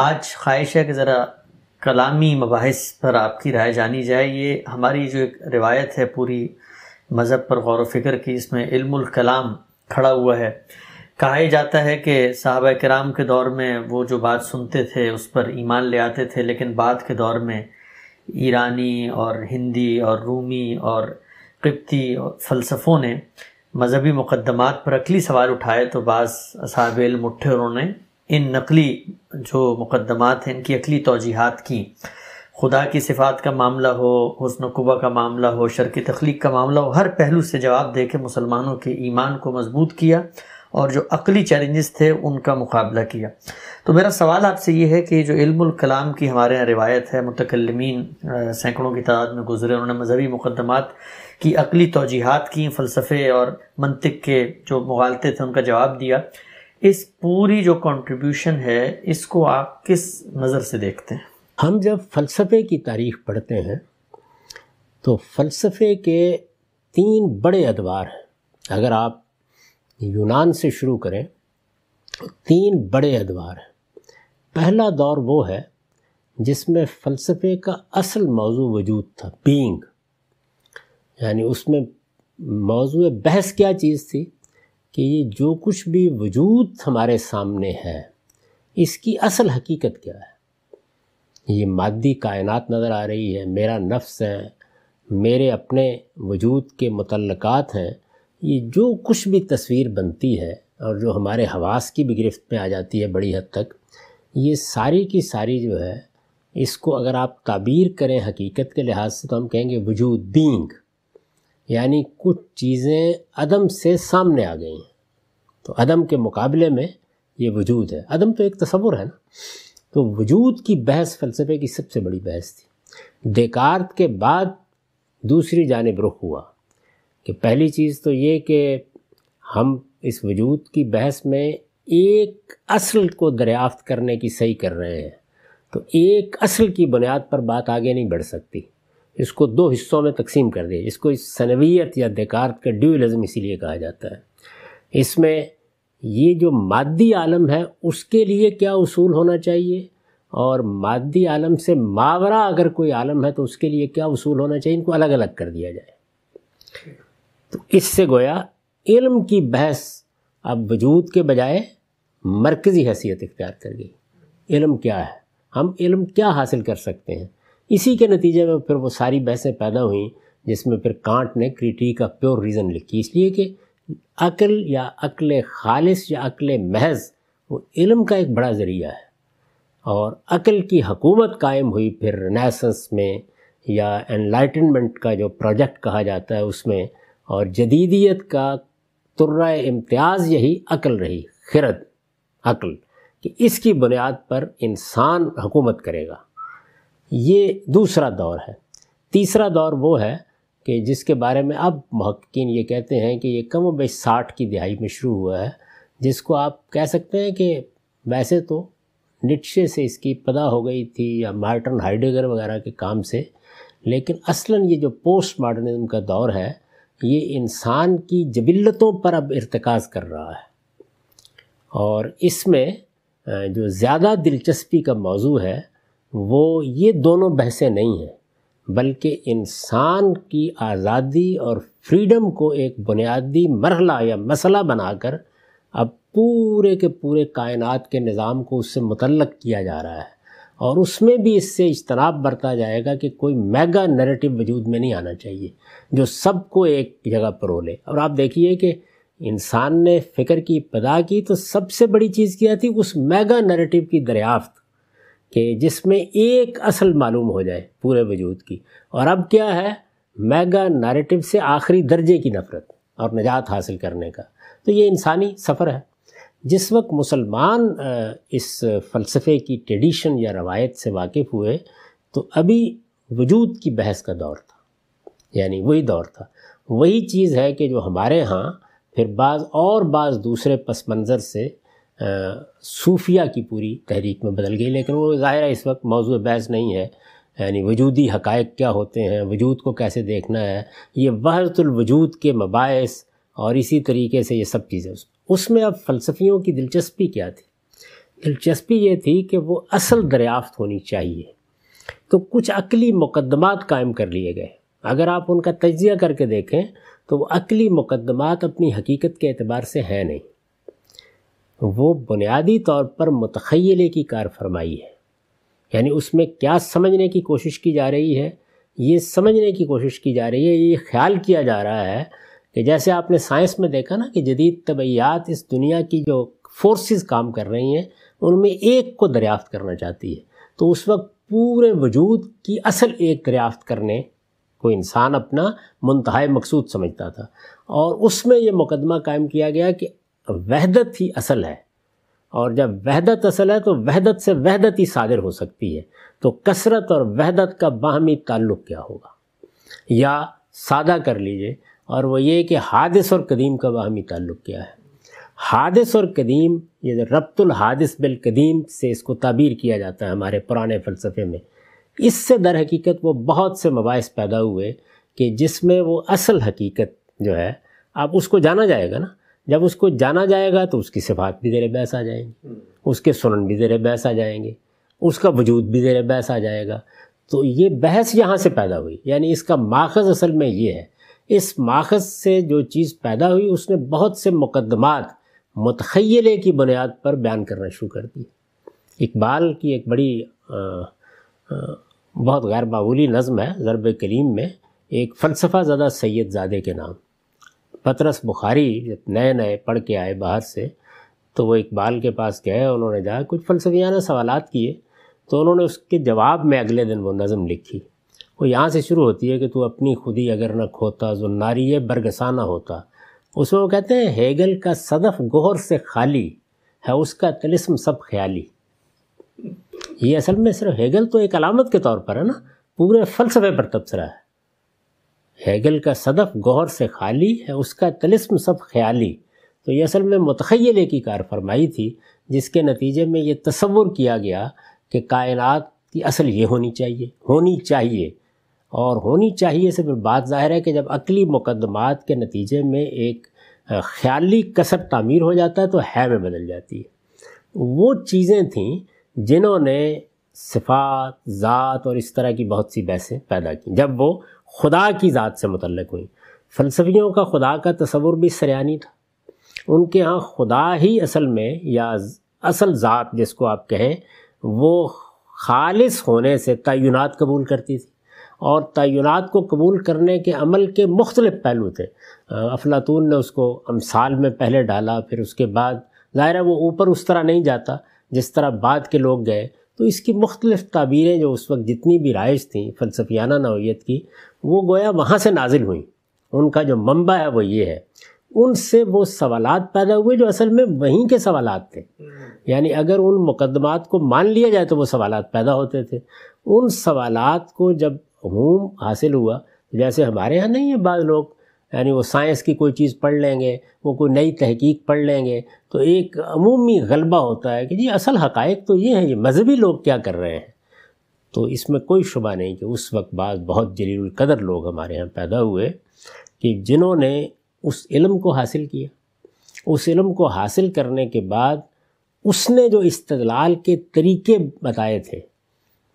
आज ख्वाहिश है कि ज़रा कलामी मबास पर आपकी राय जानी जाए ये हमारी जो एक रिवायत है पूरी मज़हब पर गौर फ़िक्र की इसमें इल्मुल कलाम खड़ा हुआ है कहा ही जाता है कि साहब कराम के दौर में वो जो बात सुनते थे उस पर ईमान ले आते थे लेकिन बाद के दौर में ईरानी और हिंदी और रूमी और किब्ती और फ़लसफ़ों ने मज़हबी मुकदमात पर अकली सवाल उठाए तो बाज़ साहब इल्म उठे उन्होंने इन नकली जो मुकदमात हैं इनकी अकली तोजीहत की खुदा की सिफात का मामला हो हसन कुबा का मामला हो शर की तख्लीक का मामला हो हर पहलू से जवाब दे के मुसलमानों के ईमान को मजबूत किया और जो अकली चैलेंजेस थे उनका मुकाबला किया तो मेरा सवाल आपसे ये है कि जो इल्मुल कलाम की हमारे यहाँ रिवायत है मतकलमीन सैकड़ों की तादाद में गुजरे उन्होंने मजहबी मुकदमात की अकली तोजीहत की फ़लसफ़े और मनतिक के जो मुगालते थे उनका जवाब दिया इस पूरी जो कंट्रीब्यूशन है इसको आप किस नज़र से देखते हैं हम जब फ़लसफ़े की तारीख पढ़ते हैं तो फ़लसफ़े के तीन बड़े अदवार हैं अगर आप यूनान से शुरू करें तो तीन बड़े अदवार हैं पहला दौर वो है जिसमें फ़लसफ़े का असल मौजू वजूद था बींग यानी उसमें मौजू बहस क्या चीज़ थी कि ये जो कुछ भी वजूद हमारे सामने है इसकी असल हकीकत क्या है ये मादी कायनात नज़र आ रही है मेरा नफ्स है मेरे अपने वजूद के मतलक हैं ये जो कुछ भी तस्वीर बनती है और जो हमारे हवास की भी गिरफ्त में आ जाती है बड़ी हद तक ये सारी की सारी जो है इसको अगर आप ताबीर करें हकीकत के लिहाज से तो हम कहेंगे वजूद बींग यानी कुछ चीज़ें अदम से सामने आ गई हैं तो अदम के मुकाबले में ये वजूद है अदम तो एक तस्वुर है ना तो वजूद की बहस फ़लसफ़े की सबसे बड़ी बहस थी डेकार्त के बाद दूसरी जानब रुख हुआ कि पहली चीज़ तो ये कि हम इस वजूद की बहस में एक असल को दरियाफ्त करने की सही कर रहे हैं तो एक असल की बुनियाद पर बात आगे नहीं बढ़ सकती इसको दो हिस्सों में तकसीम कर दिया इसको इस सनवीयत या देकार्त का ड्यूलिज़म इसीलिए कहा जाता है इसमें ये जो मादी आलम है उसके लिए क्या उसूल होना चाहिए और मादी आलम से मावरा अगर कोई आलम है तो उसके लिए क्या उसूल होना चाहिए इनको अलग अलग कर दिया जाए तो इससे गोया इल्म की बहस अब वजूद के बजाय मरकज़ी हैसियत इख्तियार कर गई इल्म क्या है हम इल्म क्या हासिल कर सकते हैं इसी के नतीजे में फिर वो सारी बहसें पैदा हुई जिसमें फिर कांट ने क्रिटी का प्योर रीज़न लिखी इसलिए कि अकल या अकल खालिश या अकल महज वो इल्म का एक बड़ा ज़रिया है और अक्ल की हकूमत कायम हुई फिर रनासंस में या एनलाइटनमेंट का जो प्रोजेक्ट कहा जाता है उसमें और जदीदियत का तुर्रा इम्तियाज़ यही अकल रही खिरत अकल कि इसकी बुनियाद पर इंसान हुकूमत करेगा ये दूसरा दौर है तीसरा दौर वो है कि जिसके बारे में अब महक्कीन ये कहते हैं कि ये कम बेश साठ की दिहाई में शुरू हुआ है जिसको आप कह सकते हैं कि वैसे तो निटशे से इसकी पदा हो गई थी या मार्टन हाइडेगर वगैरह के काम से लेकिन असलन ये जो पोस्ट मॉडर्निज्म का दौर है ये इंसान की जबिल्लतों पर अब इरतकाज़ कर रहा है और इसमें जो ज़्यादा दिलचस्पी का मौजू है वो ये दोनों बहसें नहीं हैं बल्कि इंसान की आज़ादी और फ्रीडम को एक बुनियादी मरहला या मसला बनाकर अब पूरे के पूरे कायनात के निज़ाम को उससे मुतलक किया जा रहा है और उसमें भी इससे इजतनाब बरता जाएगा कि कोई मेगा नरेटिव वजूद में नहीं आना चाहिए जो सबको एक जगह पर ले और आप देखिए कि इंसान ने फ़िक्र की पदा की तो सबसे बड़ी चीज़ क्या थी उस मेगा नरेटिव की दरियाफ्त कि जिसमें एक असल मालूम हो जाए पूरे वजूद की और अब क्या है मेगा नारेटिव से आखिरी दर्जे की नफ़रत और निजात हासिल करने का तो ये इंसानी सफ़र है जिस वक्त मुसलमान इस फ़लसफ़े की ट्रेडिशन या रवायत से वाकिफ़ हुए तो अभी वजूद की बहस का दौर था यानी वही दौर था वही चीज़ है कि जो हमारे यहाँ फिर बाज़ और बाज़ दूसरे पस मंज़र से सूफिया की पूरी तहरीक में बदल गई लेकिन वो ज़ाहिर है इस वक्त मौजू बहस नहीं है यानी वजूदी हकायक क्या होते हैं वजूद को कैसे देखना है ये वहरतुलवजूद के मबास और इसी तरीके से ये सब चीज़ें उसमें अब फ़लसफियों की दिलचस्पी क्या थी दिलचस्पी ये थी कि वो असल दरियाफ्त होनी चाहिए तो कुछ अकली मुकदमात कायम कर लिए गए अगर आप उनका तजिया करके देखें तो वो अकली मुकदमात अपनी हकीकत के अतबार से हैं नहीं वो बुनियादी तौर पर मतखले की कार फरमाई है यानी उसमें क्या समझने की कोशिश की जा रही है ये समझने की कोशिश की जा रही है ये ख्याल किया जा रहा है कि जैसे आपने साइंस में देखा ना कि जदीद तबैयात इस दुनिया की जो फोर्सेस काम कर रही हैं उनमें एक को दरियाफ्त करना चाहती है तो उस वक्त पूरे वजूद की असल एक दरियाफ्त करने को इंसान अपना मनतहा मकसूद समझता था और उसमें यह मुकदमा कायम किया गया कि तो वहदत ही असल है और जब वहदत असल है तो वहदत से वहदत ही सादिर हो सकती है तो कसरत और वहदत का बाहमी ताल्लुक़ क्या होगा या सादा कर लीजिए और वो ये कि हादिस और कदीम का बाहमी ताल्लुक़ क्या है हादिस और कदीम ये रब्तुल हादिस बिल कदीम से इसको ताबीर किया जाता है हमारे पुराने फ़लसफ़े में इससे दर हकीकत वो बहुत से मबास पैदा हुए कि जिसमें वो असल हकीकत जो है आप उसको जाना जाएगा ना जब उसको जाना जाएगा तो उसकी सिफात भी जेर बहस आ जाएंगी हम्म। उसके सुनन भी ज़ेर बहस आ जाएंगे उसका वजूद भी ज़र बहस आ जाएगा तो ये बहस यहाँ से पैदा हुई यानी इसका माखज़ असल में ये है इस माखज़ से जो चीज़ पैदा हुई उसने बहुत से मुकदमात मतखले की बुनियाद पर बयान करना शुरू कर दिए इकबाल की एक बड़ी आ, आ, बहुत गैर मामूली नज़म है ज़रब करीम में एक फ़लसफ़ा ज़दा सैद ज़ादे के नाम पतरस बुखारी जब नए नए पढ़ के आए बाहर से तो वो इकबाल के पास गए उन्होंने जाए कुछ फलसफियाना सवाल किए तो उन्होंने उसके जवाब में अगले दिन वो नज़म लिखी वो यहाँ से शुरू होती है कि तू अपनी खुदी अगर न खोता जो नारी ये बरगसाना होता उसमें वो कहते हैं हेगल का सदफ गोहर से खाली है उसका तलिस्म सब ख्याली ये असल में सिर्फ हेगल तो एक अलामत के तौर पर है ना पूरे फलसफे पर तबसरा है हैगल का सदफ गौर से खाली है उसका तलस्म सब ख्याली तो ये असल में मतखले की कार फरमाई थी जिसके नतीजे में ये तस्वुर किया गया कि कायनात की असल ये होनी चाहिए होनी चाहिए और होनी चाहिए से फिर बात जाहिर है कि जब अकली मुकदमात के नतीजे में एक ख्याली कसर तामीर हो जाता है तो है में बदल जाती है वो चीज़ें थीं जिन्होंने सिफात ज़ात और इस तरह की बहुत सी बहसें पैदा की जब वो खुदा की ज़ात से मुतलक हुई फ़लसफियों का खुदा का तस्वुर भी सरानी था उनके यहाँ खुदा ही असल में या असल ज़ात जिसको आप कहें वो खालिस होने से तयनत कबूल करती थी और तयनत को कबूल करने के अमल के मुख्तलिफ पहलू थे अफलातून ने उसको अमसाल में पहले डाला फिर उसके बाद ज़ाहिर वो ऊपर उस तरह नहीं जाता जिस तरह बाद के लोग गए तो इसकी मुख्तलिफ़ ताबीरें जो उस वक्त जितनी भी राइज थी फ़लसफियाना नौीयत की वो गोया वहाँ से नाजिल हुई उनका जो मम्बा है वो ये है उनसे वो सवाल पैदा हुए जो असल में वहीं के सवाल थे यानी अगर उन मुकदमात को मान लिया जाए तो वो सवाल पैदा होते थे उन सवाल को जब हूम हासिल हुआ तो जैसे हमारे यहाँ नहीं है बाद लोग यानी वो साइंस की कोई चीज़ पढ़ लेंगे वो कोई नई तहकीक पढ़ लेंगे तो एक अमूमी गलबा होता है कि जी असल हकायक तो ये है ये मजहबी लोग क्या कर रहे हैं तो इसमें कोई शुबा नहीं कि उस वक्त बाद बहुत जलीलकदर लोग हमारे यहाँ पैदा हुए कि जिन्होंने उस इलम को हासिल किया उस इलम को हासिल करने के बाद उसने जो इस्तलाल के तरीके बताए थे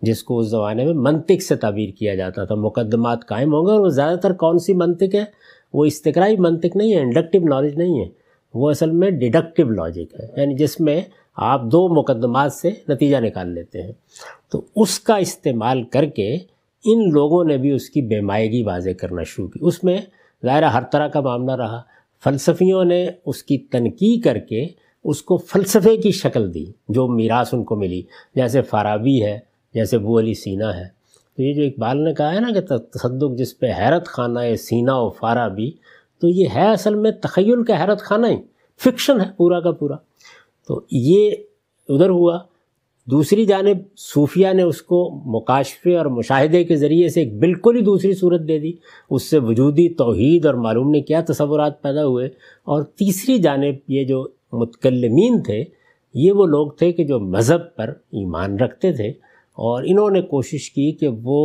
जिसको उस ज़माने में मनतिक से तबीर किया जाता था मुकदमात कायम होंगे और वो ज़्यादातर कौन सी मनतिक है वो इस्तकराई मंतिक नहीं है इंडक्टिव नॉलेज नहीं है वो असल में डिडक्टिव लॉजिक है यानी जिसमें आप दो मुकदमात से नतीजा निकाल लेते हैं तो उसका इस्तेमाल करके इन लोगों ने भी उसकी बेमायगी वाजे करना शुरू की उसमें ज़ाहिर हर तरह का मामला रहा फ़लसफियों ने उसकी तनकी करके उसको फ़लसफ़े की शक्ल दी जो मीरास उनको मिली जैसे फारावी है जैसे वो अली सीना है तो ये जो इकबाल ने कहा है ना कि तसदुक जिस पे हैरत खाना है सीना व फारा भी तो ये है असल में तखयल का हैरत खाना ही फिक्शन है पूरा का पूरा तो ये उधर हुआ दूसरी जानब सूफिया ने उसको मुकाशफे और मुशाहदे के ज़रिए से एक बिल्कुल ही दूसरी सूरत दे दी उससे वजूदी तोहद और मालूम ने क्या तस्वुरा पैदा हुए और तीसरी जानब ये जो मुतकलमीन थे ये वो लोग थे कि जो मज़हब पर ईमान रखते थे और इन्होंने कोशिश की कि वो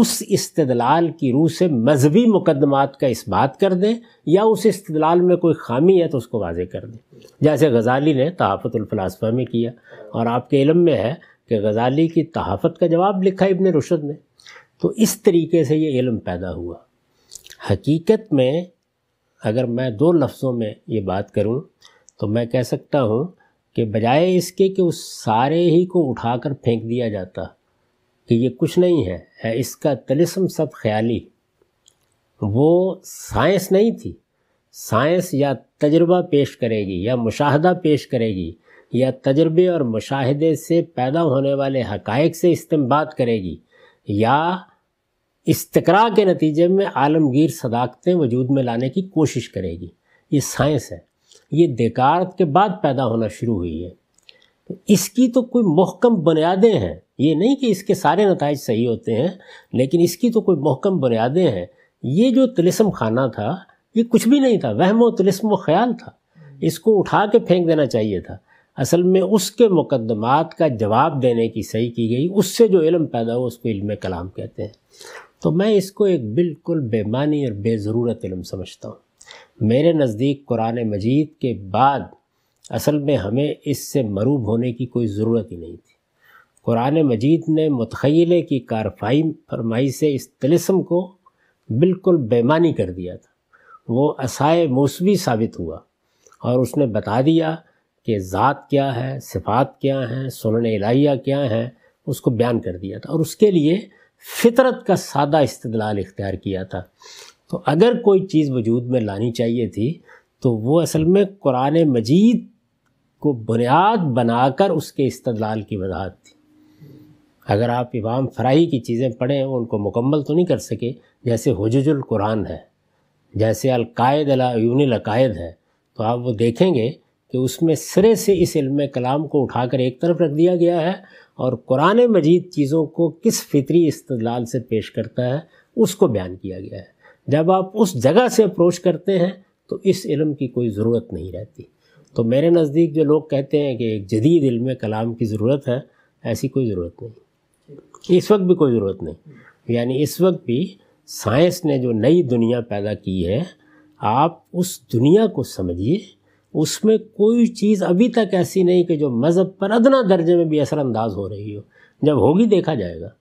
उस इस्तदलाल की रूह से मजहबी मुकदमात का इस बात कर दें या उस इस्तलाल में कोई खामी है तो उसको वाजे कर दें जैसे गजाली ने तहाफ़तफलासफ़ा में किया और आपके इलम में है कि गजाली की तहाफ़त का जवाब लिखा इबन रुशद ने तो इस तरीके से ये इलम पैदा हुआ हकीकत में अगर मैं दो लफ्ज़ों में ये बात करूँ तो मैं कह सकता हूँ कि बजाय इसके कि उस सारे ही को उठाकर फेंक दिया जाता कि ये कुछ नहीं है, है इसका तलिस्म सब ख्याली वो साइंस नहीं थी साइंस या तजर्बा पेश करेगी या मुशाहदा पेश करेगी या तजर्बे और मुशाहदे से पैदा होने वाले हकायक से इस्तेमाल करेगी या इस्तकरा के नतीजे में आलमगीर सदाकतें वजूद में लाने की कोशिश करेगी ये साइंस है ये देकार्त के बाद पैदा होना शुरू हुई है तो इसकी तो कोई महकम बुनियादें हैं ये नहीं कि इसके सारे नतज सही होते हैं लेकिन इसकी तो कोई महकम बुनियादें हैं ये जो तिलस्म खाना था ये कुछ भी नहीं था वहम व तिलस्म व ख्याल था इसको उठा के फेंक देना चाहिए था असल में उसके मुकदमात का जवाब देने की सही की गई उससे जो इलम पैदा हुआ उसको इल्म कलाम कहते हैं तो मैं इसको एक बिल्कुल बेमानी और बेज़रूरत इलम समझता हूँ मेरे नज़दीक कुरान मजीद के बाद असल में हमें इससे मरूब होने की कोई ज़रूरत ही नहीं थी कुरान मजीद ने मतखीले की कारफाई फरमाई से इस तलस्म को बिल्कुल बेमानी कर दिया था वो असाय मौसवी साबित हुआ और उसने बता दिया कि ज़ात क्या है सिफात क्या हैं सुनन इलाहिया क्या हैं उसको बयान कर दिया था और उसके लिए फितरत का सादा इस्तलाल इख्तियार किया था तो अगर कोई चीज़ वजूद में लानी चाहिए थी तो वो असल में कुरान मजीद को बुनियाद बनाकर उसके इस्तलाल की वजाहत थी अगर आप इमाम फराही की चीज़ें पढ़ें उनको मुकम्मल तो नहीं कर सके जैसे हजजुल कुरान है जैसे अलकायद अलायद अकायद है तो आप वो देखेंगे कि उसमें सिरे से इस इल्म कलाम को उठाकर एक तरफ रख दिया गया है और कुरान मजीद चीज़ों को किस फितरी इस्तलाल से पेश करता है उसको बयान किया गया है जब आप उस जगह से अप्रोच करते हैं तो इस इल्म की कोई ज़रूरत नहीं रहती तो मेरे नज़दीक जो लोग कहते हैं कि एक जदीद इल्म कलाम की ज़रूरत है ऐसी कोई ज़रूरत नहीं इस वक्त भी कोई ज़रूरत नहीं यानी इस वक्त भी साइंस ने जो नई दुनिया पैदा की है आप उस दुनिया को समझिए उसमें कोई चीज़ अभी तक ऐसी नहीं कि जो मज़हब पर अदना दर्जे में भी असरानंदाज हो रही हो जब होगी देखा जाएगा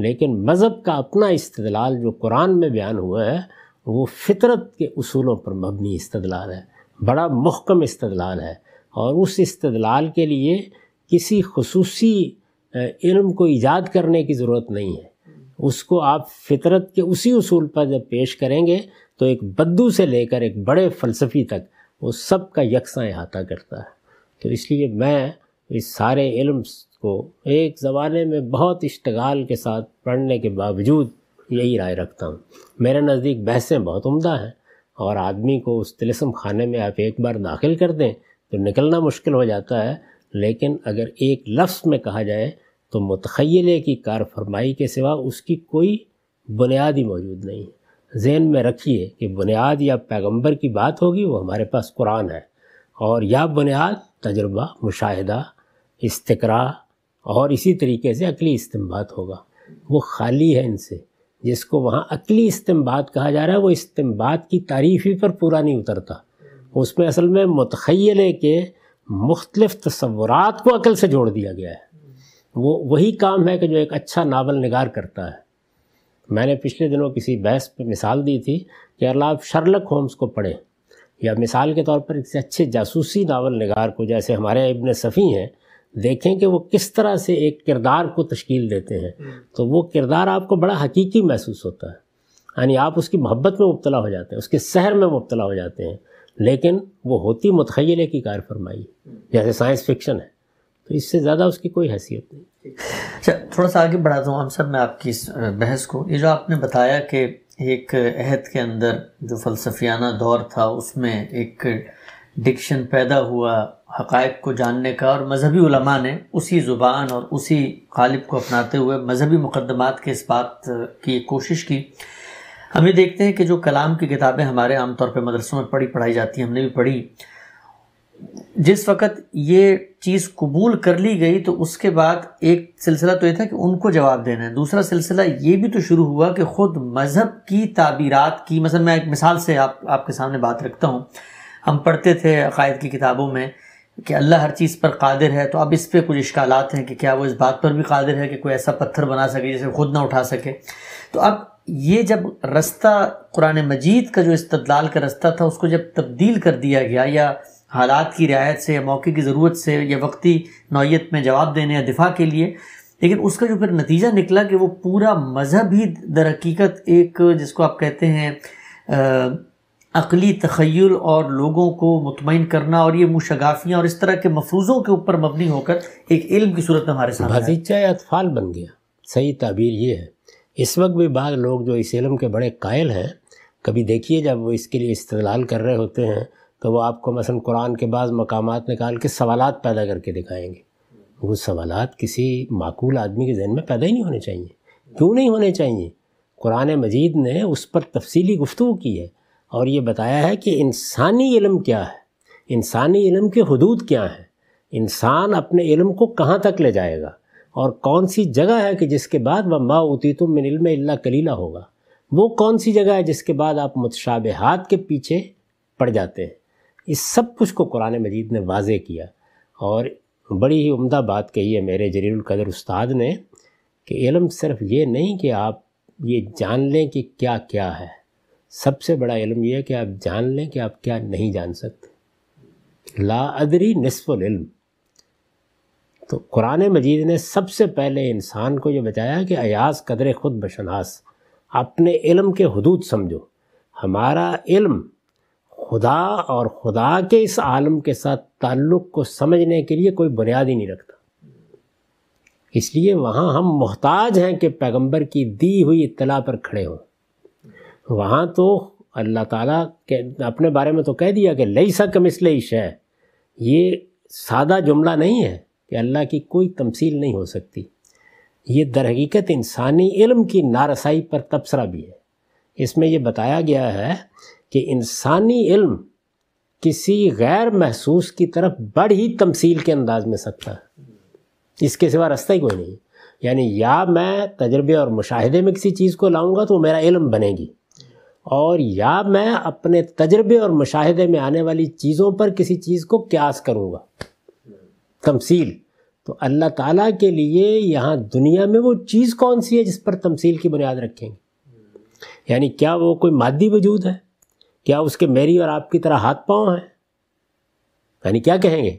लेकिन मज़हब का अपना इस्तलाल जो कुरान में बयान हुआ है वो फितरत के असूलों पर मबनी इस्तलाल है बड़ा महकम इस्तलाल है और उस इस्तलाल के लिए किसी खसूसी इल्म को ईजाद करने की ज़रूरत नहीं है उसको आप फितरत के उसी असूल पर जब पेश करेंगे तो एक बद्दू से लेकर एक बड़े फ़लसफ़ी तक वो सब का यकसा अहाता करता है तो इसलिए मैं इस सारे इल्म को एक ज़माने में बहुत इश्तगाल के साथ पढ़ने के बावजूद यही राय रखता हूँ मेरे नज़दीक बहसें बहुत उम्दा हैं और आदमी को उस तिलसम खाने में आप एक बार दाखिल कर दें तो निकलना मुश्किल हो जाता है लेकिन अगर एक लफ्ज़ में कहा जाए तो मतखैले की कार फरमाई के सिवा उसकी कोई बुनियाद ही मौजूद नहीं है जेन में रखिए कि बुनियाद या पैगंबर की बात होगी वो हमारे पास कुरान है और यह बुनियाद तजुर्बा मुशाह इस्तरा और इसी तरीके से अकली इस्तेमाल होगा वो खाली है इनसे जिसको वहाँ अकली इस्तेमाल कहा जा रहा है वो इस्तेमाल की तारीफ़ ही पर पूरा नहीं उतरता उसमें असल में मतखले के मुख्तलिफ तस्वुरात को अकल से जोड़ दिया गया है वो वही काम है कि जो एक अच्छा नावल नगार करता है मैंने पिछले दिनों किसी बहस पर मिसाल दी थी कि अगर आप शर्लक होम्स को पढ़ें या मिसाल के तौर पर किसी अच्छे जासूसी नावल नगार को जैसे हमारे इबन सफ़ी हैं देखें कि वो किस तरह से एक किरदार को तश्कील देते हैं हम्म। तो वो किरदार आपको बड़ा हकीकी महसूस होता है यानी आप उसकी मोहब्बत में मुबतला हो जाते हैं उसके शहर में मुबतला हो जाते हैं लेकिन वो होती मतखले की कार फरमाई हम्म। जैसे साइंस फिक्शन है तो इससे ज़्यादा उसकी कोई हैसियत नहीं अच्छा थोड़ा सा आगे बढ़ाता हूँ हम सब मैं आपकी इस बहस को ये जो आपने बताया कि एक अहद के अंदर जो फलसफियाना दौर था उसमें एक डिक्शन पैदा हुआ हक़ को जानने का और मजहबी उलमा ने उसी ज़ुबान और उसी गालिब को अपनाते हुए मजहबी मुकदमात के इस बात की कोशिश की हम ये देखते हैं कि जो कलाम की किताबें हमारे आमतौर पर मदरसों में पढ़ी पढ़ाई जाती हैं हमने भी पढ़ी जिस वक़्त ये चीज़ कबूल कर ली गई तो उसके बाद एक सिलसिला तो ये था कि उनको जवाब देना है दूसरा सिलसिला ये भी तो शुरू हुआ कि ख़ुद मज़हब की ताबीरत की मसल मैं एक मिसाल से आप आपके सामने बात रखता हूँ हम पढ़ते थे अकायद की किताबों में कि अल्लाह हर चीज़ पर कादिर है तो अब इस पर कुछ इश्काल हैं कि क्या वो इस बात पर भी कादिर है कि कोई ऐसा पत्थर बना सके जिसे खुद ना उठा सके तो अब ये जब रास्ता कुरान मजीद का जो इस्तलाल का रास्ता था उसको जब तब्दील कर दिया गया या हालात की रियायत से या मौके की ज़रूरत से या वक्ती नौीयत में जवाब देने या दिफा के लिए लेकिन उसका जो फिर नतीजा निकला कि वो पूरा मज़हब ही दरहकीकत एक जिसको आप कहते हैं अकली तखयल और लोगों को मुतमिन करना और ये मुशगाफियाँ और इस तरह के मफरूज़ों के ऊपर मबनी होकर एक इल्म की सूरत में हमारे साथ या अतफाल बन गया सही ताबीर ये है इस वक्त भी बाद लोग जो इस इलम के बड़े कायल हैं कभी देखिए जब वो इसके लिए इस्तलाल कर रहे होते हैं तो वो आपको मसलन कुरान के बाद मकाम निकाल के सवालत पैदा करके दिखाएंगे वो सवाल किसी माकूल आदमी के जहन में पैदा ही नहीं होने चाहिए क्यों नहीं होने चाहिए कुरान मजीद ने उस पर तफसली गुफ्तु की है और ये बताया है कि इंसानी इलम क्या है इंसानी इलम के हदूद क्या हैं इंसान अपने इलम को कहाँ तक ले जाएगा और कौन सी जगह है कि जिसके बाद माँ उती तुम मिन इल्म कलीला होगा वो कौन सी जगह है जिसके बाद आप मुतशाबहात के पीछे पड़ जाते हैं इस सब कुछ को कुरान मजीद ने वाजे किया और बड़ी ही उम्दा बात कही है मेरे जरीलकदर उस्ताद ने कि इलम सिर्फ ये नहीं कि आप ये जान लें कि क्या क्या है सबसे बड़ा इल्म यह है कि आप जान लें कि आप क्या नहीं जान सकते ला अदरी नसफ़ुल इल्म तो कुरान मजीद ने सबसे पहले इंसान को ये बताया कि अयाज कदर ख़ुद बशनास अपने इल्म के हदूद समझो हमारा इल्म खुदा और खुदा के इस आलम के साथ ताल्लुक़ को समझने के लिए कोई बुनियाद ही नहीं रखता इसलिए वहाँ हम मोहताज हैं कि पैगंबर की दी हुई इतला पर खड़े हों वहाँ तो अल्लाह ताला के अपने बारे में तो कह दिया कि लई सा ईश है ये सादा जुमला नहीं है कि अल्लाह की कोई तमसील नहीं हो सकती ये दरहकीकत इंसानी इल्म की नारसाई पर तबसरा भी है इसमें यह बताया गया है कि इंसानी इल्म किसी गैर महसूस की तरफ बढ़ ही तमसील के अंदाज में सकता है इसके सिवा रास्ता ही कोई नहीं यानी या मैं तजर्बे और मुशाहदे में किसी चीज़ को लाऊंगा तो मेरा इल्म बनेगी और या मैं अपने तजर्बे और मुशाहदे में आने वाली चीज़ों पर किसी चीज़ को क्यास करूँगा तमसील तो अल्लाह ताला के लिए यहाँ दुनिया में वो चीज़ कौन सी है जिस पर तमसील की बुनियाद रखेंगे यानी क्या वो कोई मादी वजूद है क्या उसके मेरी और आपकी तरह हाथ पाँव हैं यानी क्या कहेंगे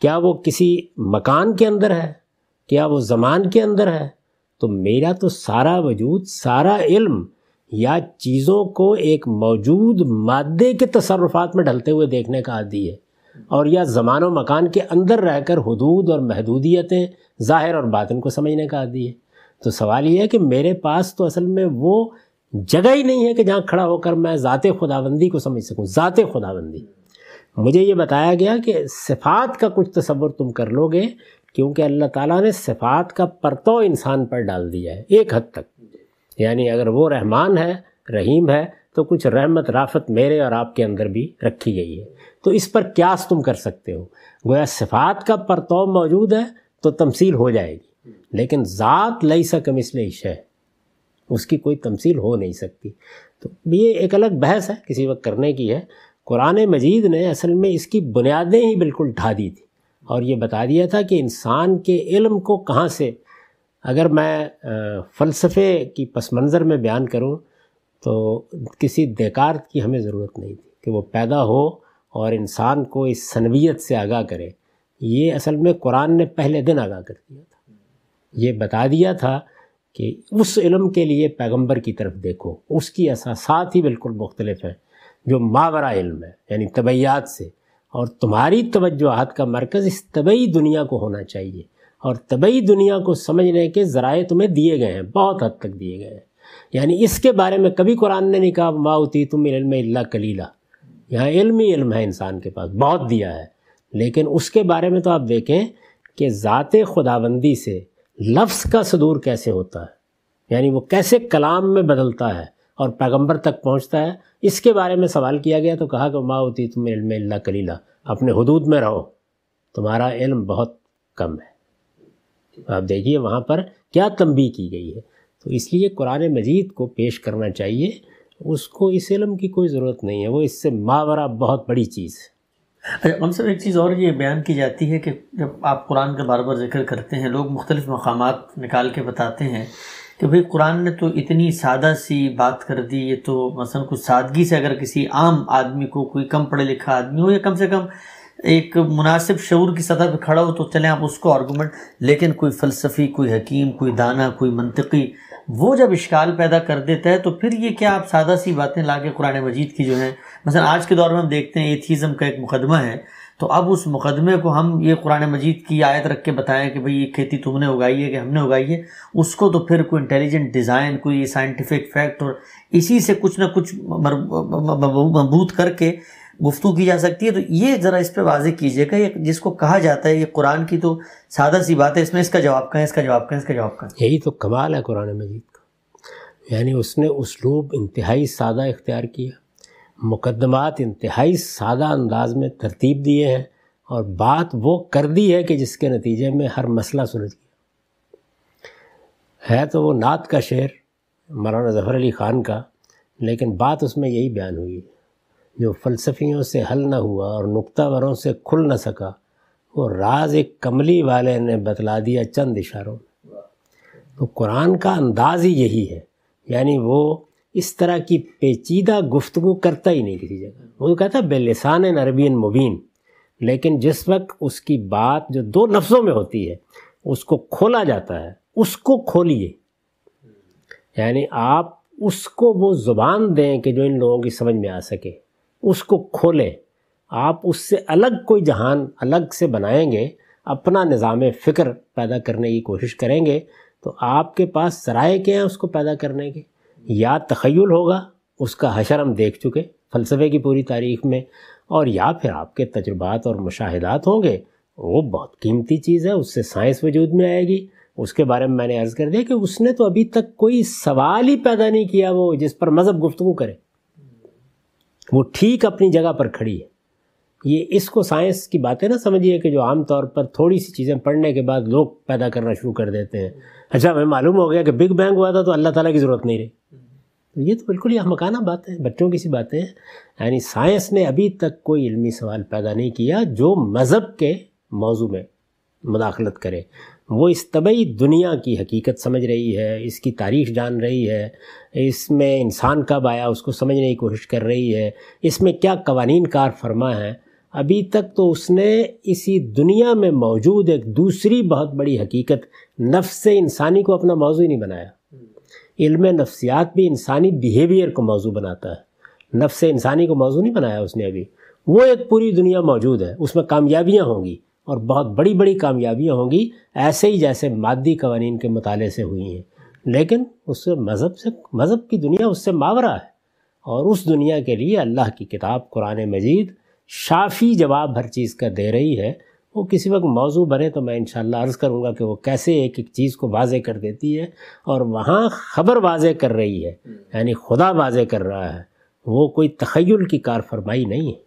क्या वो किसी मकान के अंदर है क्या वो ज़मान के अंदर है तो मेरा तो सारा वजूद सारा इल्म या चीज़ों को एक मौजूद मादे के तसरफात में ढलते हुए देखने का आदि है और या ज़मान व मकान के अंदर रहकर हदूद और महदूदियतें ज़ाहिर और बातन को समझने का आदि है तो सवाल यह है कि मेरे पास तो असल में वो जगह ही नहीं है कि जहाँ खड़ा होकर मैं ज़ात खुदाबंदी को समझ सकूँ ज़ात खुदाबंदी मुझे ये बताया गया कि सिफात का कुछ तस्वुर तुम कर लोगे क्योंकि अल्लाह ताला ने सिफात का परतो इंसान पर डाल दिया है एक हद तक यानी अगर वो रहमान है रहीम है तो कुछ रहमत राफत मेरे और आपके अंदर भी रखी गई है तो इस पर क्या तुम कर सकते हो गोया सिफात का परतो मौजूद है तो तमसील हो जाएगी लेकिन ज़ात लई सा कमिसल है उसकी कोई तमसील हो नहीं सकती तो ये एक अलग बहस है किसी वक्त करने की है कुरान मजीद ने असल में इसकी बुनियादें ही बिल्कुल ढा दी थी और ये बता दिया था कि इंसान के इल्म को कहाँ से अगर मैं फ़लसफ़े की पस मंज़र में बयान करूं तो किसी देकार की हमें ज़रूरत नहीं थी कि वो पैदा हो और इंसान को इस सनवियत से आगाह करे ये असल में कुरान ने पहले दिन आगाह कर दिया था ये बता दिया था कि उस इलम के लिए पैगंबर की तरफ देखो उसकी असासात ही बिल्कुल मुख्तलिफ हैं जो मावरा इल्म है यानी तबैयात से और तुम्हारी तवज्जोहात का मरकज़ इस तबई दुनिया को होना चाहिए और तबई दुनिया को समझने के ज़राए तुम्हें दिए गए हैं बहुत हद तक दिए गए हैं यानी इसके बारे में कभी कुरान ने नहीं कहा माउती तुम इल्म इल्ला कलीला यहाँ इल्म ही इल्म है इंसान के पास बहुत दिया है लेकिन उसके बारे में तो आप देखें कि ज़ात खुदाबंदी से लफ्ज़ का सदूर कैसे होता है यानी वो कैसे कलाम में बदलता है और पैगंबर तक पहुंचता है इसके बारे में सवाल किया गया तो कहा कि माओती तुम इल्म इल्ला कलीला अपने हदूद में रहो तुम्हारा इल्म बहुत कम है आप देखिए वहाँ पर क्या तंबी की गई है तो इसलिए कुरान मजीद को पेश करना चाहिए उसको इस इलम की कोई ज़रूरत नहीं है वो इससे मावरा बहुत बड़ी चीज़ है अच्छा हम सब एक चीज़ और ये बयान की जाती है कि जब आप कुरान का बार बार जिक्र करते हैं लोग मुख्तलिफ़ मकाम निकाल के बताते हैं कि भाई कुरान ने तो इतनी सादा सी बात कर दी ये तो मसलन कुछ सादगी से अगर किसी आम आदमी को कोई कम पढ़े लिखा आदमी हो या कम से कम एक मुनासिब शूर की सतह पर खड़ा हो तो चलें आप उसको आर्गूमेंट लेकिन कोई फ़लसफ़ी कोई हकीम कोई दाना कोई मनतकी वो जब इश्काल पैदा कर देता है तो फिर ये क्या आप सादा सी बातें ला के कुरान मजीद की जो है मसल आज के दौर में हम देखते हैं एथीज़म का एक मुकदमा है तो अब उस मुकदमे को हम ये कुरान मजीद की आयत रख के बताएं कि भाई ये खेती तुमने उगाई है कि हमने उगाई है उसको तो फिर कोई इंटेलिजेंट डिज़ाइन कोई साइंटिफिक फैक्ट और इसी से कुछ ना कुछ मजबूत करके गुफ्तु की जा सकती है तो ये ज़रा इस पर वाजे कीजिएगा ये जिसको कहा जाता है ये कुरान की तो सादा सी बात है इसमें इसका जवाब कहें इसका जवाब कहें इसका जवाब कहें यही तो कमाल है कुरान मजीद का यानी उसने उसलूब इंतहाई सादा इख्तियार किया मुकदमात इंतहाई सादा अंदाज में तरतीब दिए हैं और बात वो कर दी है कि जिसके नतीजे में हर मसला सुलझ गया है तो वो नात का शेर मौलाना जफर अली ख़ान का लेकिन बात उसमें यही बयान हुई है जो फ़लसफियों से हल न हुआ और नुक्तावरों से खुल न सका वो राज एक कमली वाले ने बतला दिया चंद इशारों तो कुरान का अंदाज ही यही है यानी वो इस तरह की पेचीदा गुफ्तु करता ही नहीं किसी जगह वो तो कहता बेलिसान अरबी मुबीन लेकिन जिस वक्त उसकी बात जो दो लफ्ज़ों में होती है उसको खोला जाता है उसको खोलिए यानी आप उसको वो ज़ुबान दें कि जो इन लोगों की समझ में आ सके उसको खोलें आप उससे अलग कोई जहान अलग से बनाएंगे अपना निज़ाम फ़िक्र पैदा करने की कोशिश करेंगे तो आपके पास सराय के हैं उसको पैदा करने के या तखयल होगा उसका हशर हम देख चुके फ़लसफ़े की पूरी तारीख में और या फिर आपके तजुर्बात और मुशाहदात होंगे वो बहुत कीमती चीज़ है उससे साइंस वजूद में आएगी उसके बारे में मैंने अर्ज़ कर दिया कि उसने तो अभी तक कोई सवाल ही पैदा नहीं किया वो जिस पर मज़हब गुफ्तु करे वो ठीक अपनी जगह पर खड़ी है ये इसको साइंस की बातें ना समझिए कि जो आम तौर पर थोड़ी सी चीज़ें पढ़ने के बाद लोग पैदा करना शुरू कर देते हैं अच्छा हमें मालूम हो गया कि बिग बैंग हुआ था तो अल्लाह ताला की ज़रूरत नहीं रही तो ये तो बिल्कुल ही मकाना बात है बच्चों की सी बातें हैं यानी साइंस ने अभी तक कोई इल्मी सवाल पैदा नहीं किया जो मज़हब के मौजू में मुदाखलत करे वो इस तबई दुनिया की हकीकत समझ रही है इसकी तारीख जान रही है इसमें इंसान कब आया उसको समझने की कोशिश कर रही है इसमें क्या कवानीन कार फरमा है अभी तक तो उसने इसी दुनिया में मौजूद एक दूसरी बहुत बड़ी हकीकत नफ्स इंसानी को अपना मौजू ही नहीं बनाया इल्म नफ्सियात भी इंसानी बिहेवियर को मौजू बनाता है नफ्स इंसानी को मौजू नहीं बनाया उसने अभी वो एक पूरी दुनिया मौजूद है उसमें कामयाबियाँ होंगी और बहुत बड़ी बड़ी कामयाबियाँ होंगी ऐसे ही जैसे मादी कवानीन के मताले से हुई हैं लेकिन उससे मज़हब से मज़हब की दुनिया उससे मावरा है और उस दुनिया के लिए अल्लाह की किताब कुरान मजीद शाफी जवाब हर चीज़ का दे रही है वो किसी वक्त मौजू बने तो मैं इन अर्ज़ करूँगा कि वो कैसे एक एक चीज़ को वाजे कर देती है और वहाँ ख़बर वाजे कर रही है हम्म। यानी खुदा वाजे कर रहा है वो कोई तखयल की कार फरमाई नहीं है